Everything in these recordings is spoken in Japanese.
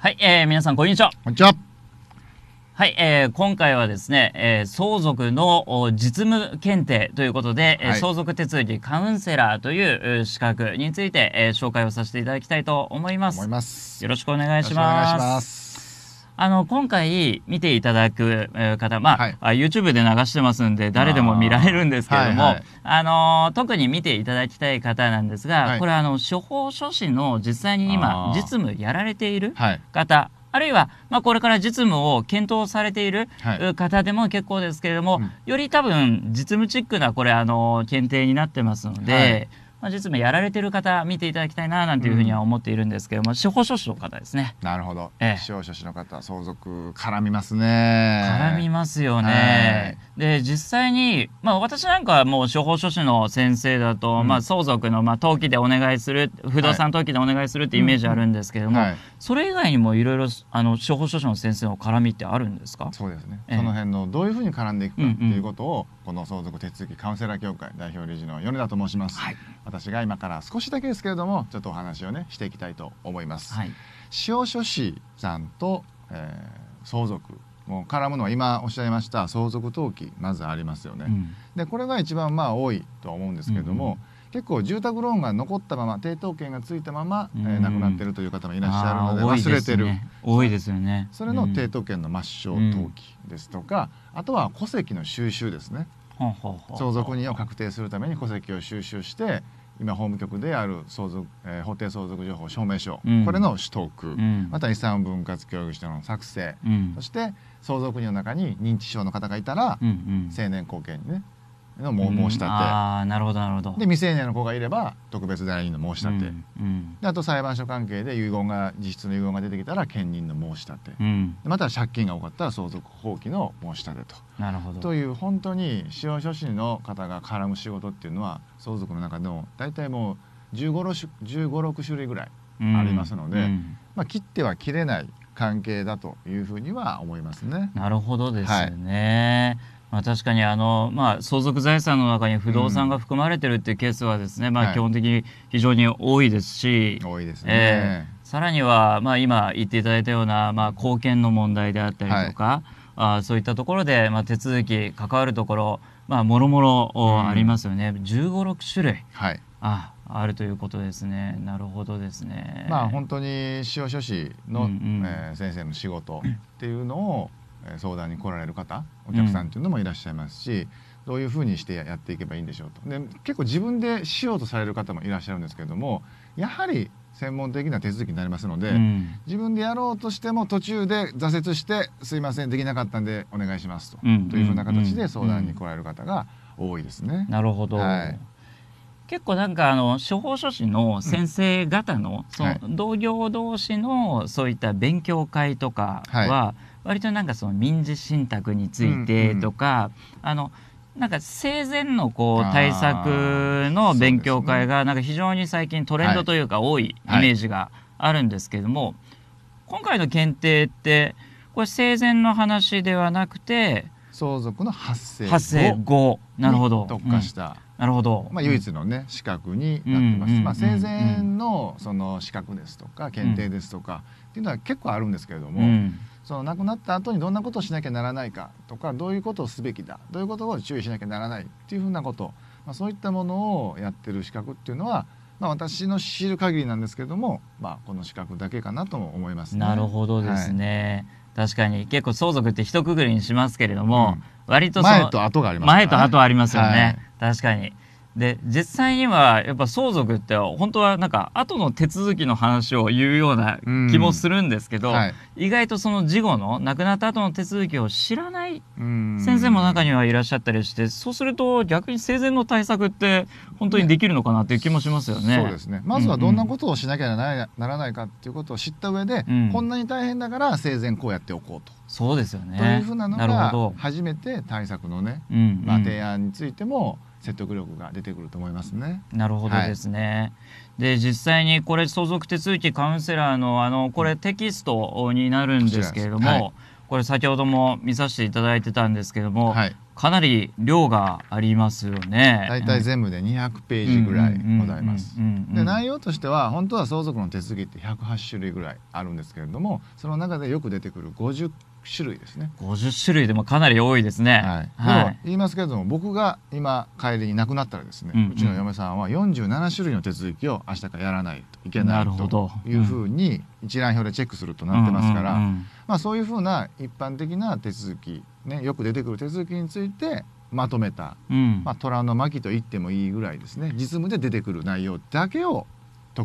はい、えー、皆さん、こんにちは。こんにちは。はい、えー、今回はですね、えー、相続の実務検定ということで、はい、相続手続きカウンセラーという資格について、えー、紹介をさせていただきたいと思います。ますよろしくお願いします。あの今回見ていただく方、まあはい、YouTube で流してますんで誰でも見られるんですけれどもあ、はいはい、あの特に見ていただきたい方なんですが、はい、これあの処方書士の実際に今実務やられている方、あるいは、まあ、これから実務を検討されている方でも結構ですけれども、はいうん、より多分実務チックなこれあの検定になってますので。はいまあ、実務やられてる方見ていただきたいななんていうふうには思っているんですけども、うん、司法書士の方ですねなるほど、ええ、司法書士の方相続絡みますね絡みますよね、で実際に、まあ、私なんかはもう司法書士の先生だと、うん、まあ、相続の、まあ、登記でお願いする不動産登記でお願いするってイメージあるんですけども、はい、それ以外にもいろいろ司法書士の先生の絡みってあるんですかそうですね、え、その辺のどういうふうに絡んでいくかっていうことを、うんうん、この相続手続きカウンセラー協会代表理事の米田と申します。はい私が今から少しだけですけれどもちょっとお話をねしていきたいと思います。はい、塩書士さんと、えー、相続もう絡むのは今おっしゃいました相続登記まずありますよね。うん、でこれが一番まあ多いと思うんですけれども、うん、結構住宅ローンが残ったまま抵当権がついたまま、うん、えー、亡くなっているという方もいらっしゃるので忘れてる多いですよね、ね、それの抵当権の抹消登記ですとか、あとは戸籍の収集ですね。相続人を確定するために戸籍を収集して今法務局である相続、えー、法定相続情報証明書、うん、これの取得、うん、また遺産分割協議書の作成、うん、そして相続人の中に認知症の方がいたら、うんうん、成年後見にねの申し立て、うん、あなるほどなるほどで未成年の子がいれば特別代理人の申し立て、うん、であと裁判所関係で遺言が実質の遺言が出てきたら兼任の申し立て、うん、また借金が多かったら相続放棄の申し立てと。なるほどという本当に使用書士の方が絡む仕事っていうのは相続の中でも大体もう1 5 6種類ぐらいありますので、うん、まあ、切っては切れない関係だというふうには思いますね。なるほどですね、はいまあ、確かにあの、まあ、相続財産の中に不動産が含まれてるっていうケースはですね、うん、まあ、基本的に非常に多いですし、はい、多いですね、えー、さらには、まあ、今言っていただいたような、まあ、貢献の問題であったりとか、はい、あそういったところで、まあ、手続き関わるところ、まあ、もろもろありますよね、うん、1 5 6種類、はい、ああるということですねなるほどですね。まあ、本当に司法書士の、うんうん、えー、先生の仕事っていうのを相談に来られる方お客さんっていうのもいらっしゃいますし、どういうふうにしてやっていけばいいんでしょうとで結構自分でしようとされる方もいらっしゃるんですけれどもやはり専門的な手続きになりますので、うん、自分でやろうとしても途中で挫折して「すいませんできなかったんでお願いしますと」うん、というふうな形で相談に来られる方が多いですね。なるほど、はい結構なんかあの司法書士の先生方の,、その同業同士のそういった勉強会とかは、割となんかその民事信託についてとか、あのなんか生前のこう対策の勉強会がなんか非常に最近トレンドというか多いイメージがあるんですけども、今回の検定ってこれ生前の話ではなくて相続の発生後なるほど特化した、なるほど。まあ唯一のね、資格になってます。まあ生前のその資格ですとか検定ですとかっていうのは結構あるんですけれども、その亡くなった後にどんなことをしなきゃならないかとか、どういうことをすべきだ、どういうことを注意しなきゃならないっていうふうなこと、まあそういったものをやってる資格っていうのはまあ、私の知る限りなんですけれども、まあ、この資格だけかなとも思います、ね、なるほどですね、はい、確かに結構相続って一括りにしますけれども、うん、割と前と後があります、前と後ありますよね、はい、確かに。で実際にはやっぱ相続って本当はなんか後の手続きの話を言うような気もするんですけど、うんはい、意外とその事後の亡くなった後の手続きを知らない先生も中にはいらっしゃったりして、そうすると逆に生前の対策って本当にできるのかなっていう気もしますよね。ねそうですねまずはどんなことをしなきゃならないかっていうことを知った上で、うん、こんなに大変だから生前こうやっておこうと。そうですよねというふうなのが初めて対策のね、まあ、提案についても説得力が出てくると思いますね。なるほどですね。はい、で実際にこれ相続手続きカウンセラーのあのこれテキストになるんですけれども、はい、これ先ほども見させていただいてたんですけれども、はい、かなり量がありますよね。大体全部で200ページぐらいございます。で内容としては本当は相続の手続きって108種類ぐらいあるんですけれどもその中でよく出てくる50種類ですね50種類でもかなり多いですね、はいはい、言いますけれども僕が今帰りに亡くなったらですね、うんうん、ちの嫁さんは47種類の手続きを明日からやらないといけないというふうに一覧表でチェックするとなってますから、うんうんうん、まあ、そういうふうな一般的な手続き、ね、よく出てくる手続きについてまとめた、うん、まあ、虎の巻と言ってもいいぐらいですね実務で出てくる内容だけを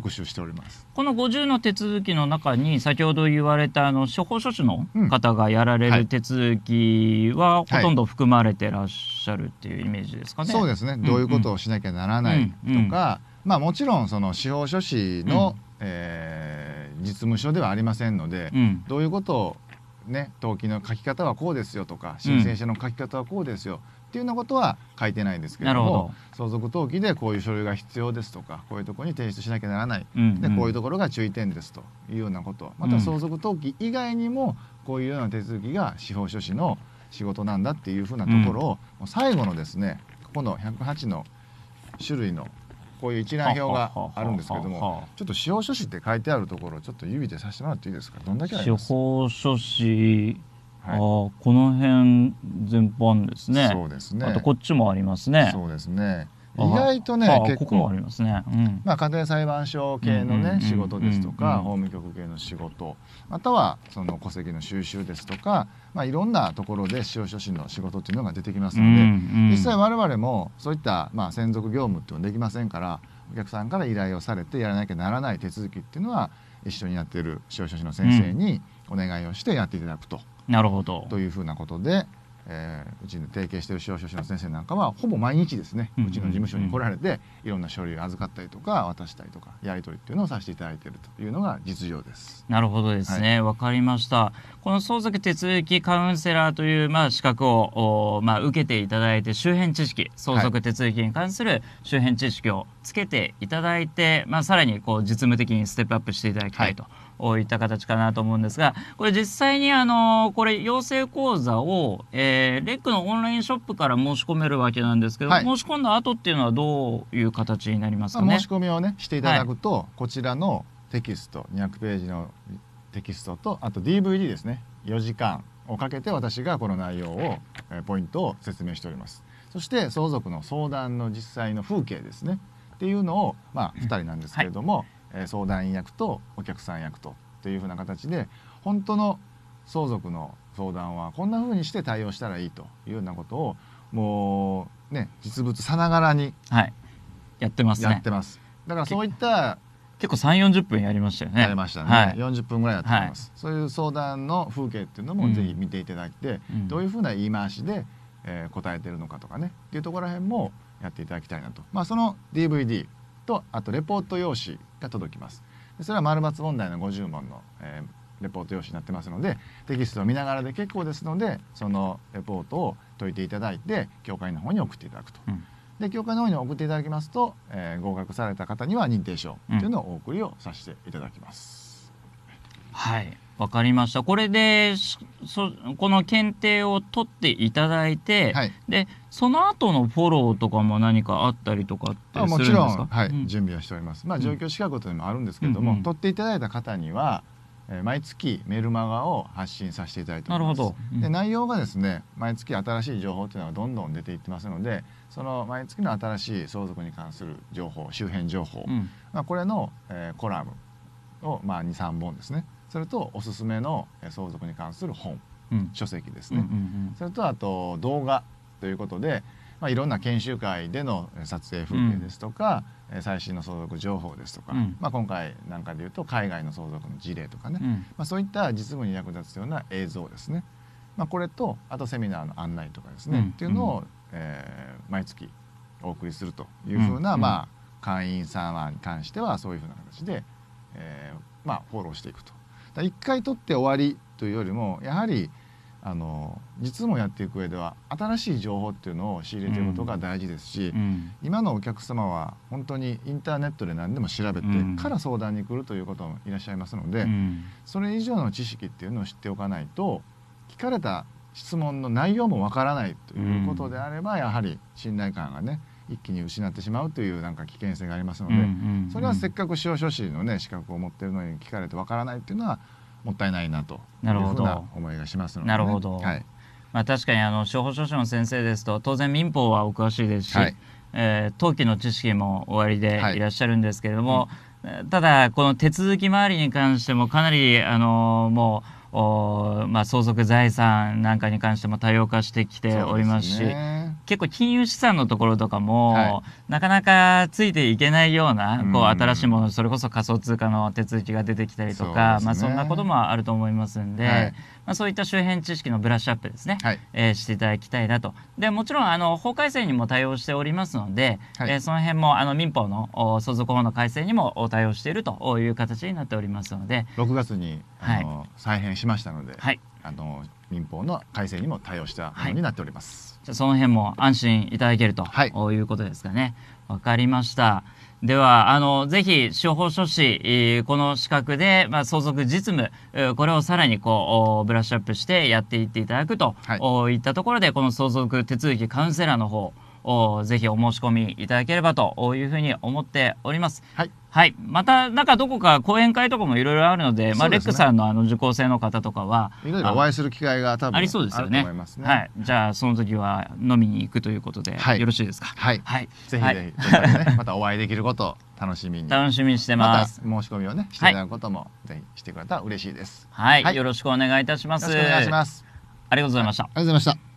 特集しておりますこの50の手続きの中に先ほど言われたあの処方書士の方がやられる手続きは、ほとんど含まれてらっしゃるっていうイメージですかね。そうですねどういうことをしなきゃならないとか、うんうん、まあ、もちろんその司法書士の、うん、えー、実務所ではありませんので、どういうことをね登記の書き方はこうですよとか申請書の書き方はこうですよ、っていうようなことは書いてないんですけれども相続登記でこういう書類が必要ですとかこういうところに提出しなきゃならない、うんうん、でこういうところが注意点ですというようなことまた相続登記以外にもこういうような手続きが司法書士の仕事なんだっていうふうなところを、うん、最後のですねここの108の種類のこういう一覧表があるんですけどもちょっと司法書士って書いてあるところちょっと指でさせてもらっていいですかどんだけあります司法書士はい、あこの辺全般ですね。そうですね。あとこっちもありますね。そうですね。意外とね結構ありますね、うん、まあ、家庭裁判所系のね仕事ですとか法務局系の仕事またはその戸籍の収集ですとか、まあ、いろんなところで司法書士の仕事っていうのが出てきますので、うんうん、実際我々もそういった、まあ、専属業務っていうのできませんからお客さんから依頼をされてやらなきゃならない手続きっていうのは一緒にやってる司法書士の先生にお願いをしてやっていただくと。なるほどというふうなことでえー、うちの提携してる司法書士の先生なんかはほぼ毎日ですねうちの事務所に来られていろんな書類を預かったりとか渡したりとかやり取りっていうのをさせていただいているというのが実情です。なるほどですね、はい、かりましたこの相続手続きカウンセラーという、まあ、資格を、まあ、受けていただいて周辺知識相続手続きに関する周辺知識をつけていただいて、はい、まあ、さらにこう実務的にステップアップしていただきたいと。はいこういった形かなと思うんですが、これ実際にあの、これ養成講座を、えー、レックのオンラインショップから申し込めるわけなんですけど、はい、申し込んだ後っていうのはどういう形になりますかね。申し込みをね、していただくと、はい、こちらのテキスト、200ページのテキストと、あと DVD ですね、4時間をかけて私がこの内容を、えー、ポイントを説明しております。そして相続の相談の実際の風景ですね。っていうのを、まあ、2人なんですけれども、はい相談員役とお客さん役とというふうな形で本当の相続の相談はこんなふうにして対応したらいいというようなことをもうね実物さながらに、はい、やってます、ね、やってますだからそういった結構3 4 0分やりましたよねやりましたね、はい、40分ぐらいやってます、はい、そういう相談の風景っていうのもぜひ見ていただいて、うん、どういうふうな言い回しで、えー、答えてるのかとかねっていうところら辺もやっていただきたいなとまあその DVD とあとレポート用紙が届きますそれは丸抜問題の50問の、えー、レポート用紙になってますのでテキストを見ながらで結構ですのでそのレポートを解いていただいて教会の方に送っていただくと、うん、で教会の方に送っていただきますと、えー、合格された方には認定証というのをお送りをさせていただきます。はいわかりましたこれでそこの検定を取っていただいて、はい、でその後のフォローとかも何かあったりとかってすもちろん、はい、うん、準備をしております、まあ、上京資格というのもあるんですけれども、うんうん、取っていただいた方には、えー、毎月メルマガを発信させていただいておりますなるほど、で内容がですね毎月新しい情報というのがどんどん出ていってますのでその毎月の新しい相続に関する情報周辺情報、まあ、これの、えー、コラムを、まあ、23本ですねそれとおすすめの相続に関する本、うん、書籍ですね、うんうんうん、それとあと動画ということで、まあ、いろんな研修会での撮影風景ですとか、うん、最新の相続情報ですとか、うん、まあ、今回なんかでいうと海外の相続の事例とかね、うん、まあ、そういった実務に役立つような映像ですね、まあ、これとあとセミナーの案内とかですね、うん、っていうのを、えー、毎月お送りするというふうな、まあ、会員様に関してはそういうふうな形で、えーまあ、フォローしていくと一回取って終わりというよりもやはりあの実務をやっていく上では新しい情報っていうのを仕入れていくことが大事ですし、うん、今のお客様は本当にインターネットで何でも調べてから相談に来るということもいらっしゃいますので、うん、それ以上の知識っていうのを知っておかないと聞かれた質問の内容もわからないということであれば、やはり信頼感がね一気に失ってしまうというなんか危険性がありますので、それはせっかく司法書士のね資格を持ってるのに聞かれてわからないっていうのはもったいないなというふうな思いがしますので、ね、なるほど、はい、まあ、確かにあの司法書士の先生ですと当然民法はお詳しいですし、はい、えー、登記の知識もおありでいらっしゃるんですけれども、はいうん、ただこの手続き周りに関してもかなりあのもうお、まあ、相続財産なんかに関しても多様化してきておりますし。結構金融資産のところとかも、はい、なかなかついていけないようなこう新しいものそれこそ仮想通貨の手続きが出てきたりとかそ,、まあ、そんなこともあると思いますんで、はい、まあ、そういった周辺知識のブラッシュアップですね、はい、えー、していただきたいなとでもちろんあの法改正にも対応しておりますので、はい、えー、その辺もあの民法の相続法の改正にも対応しているという形になっておりますので6月にあの、再編しましたので、あの民法の改正にも対応したものになっております。じゃその辺も安心いただけると、はい、いうことですかね。わかりました。では、あの、ぜひ、司法書士、この資格で、まあ、相続実務、これをさらに、こう、ブラッシュアップしてやっていっていただくと、い、いったところで、この相続手続きカウンセラーの方、ぜひお申し込みいただければというふうに思っております。はいはい、またなんかどこか講演会とかもいろいろあるので、でね、まあレックさんのあの受講生の方とかはみんなでお会いする機会が多分ありそうですよね。ねはい、じゃあその時は飲みに行くということで、はい、よろしいですか。はい、はい、ぜひぜひ、ね、またお会いできること楽しみに楽しみにしてます。ま申し込みをねしていただくことも、ぜひしてくれたら嬉しいです。はい、よろしくお願いいたします。よろしくお願いします。ありがとうございました。ありがとうございました。